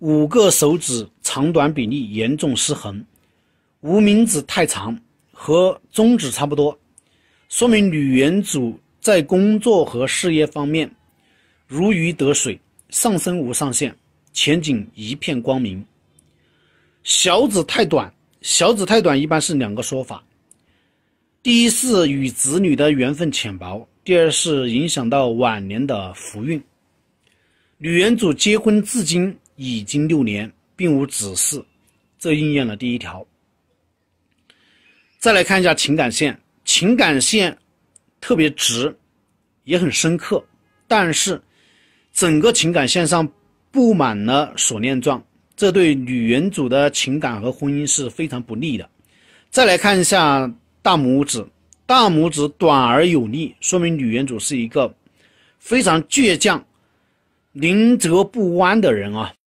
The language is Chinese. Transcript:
五个手指长短比例严重失衡，无名指太长，和中指差不多，说明女缘主在工作和事业方面如鱼得水，上升无上限，前景一片光明。小指太短，小指太短一般是两个说法，第一是与子女的缘分浅薄，第二是影响到晚年的福运。女缘主结婚至今。已经六年，并无子嗣，这应验了第一条。再来看一下情感线，情感线特别直，也很深刻，但是整个情感线上布满了锁链状，这对女原主的情感和婚姻是非常不利的。再来看一下大拇指，大拇指短而有力，说明女原主是一个非常倔强、宁折不弯的人啊。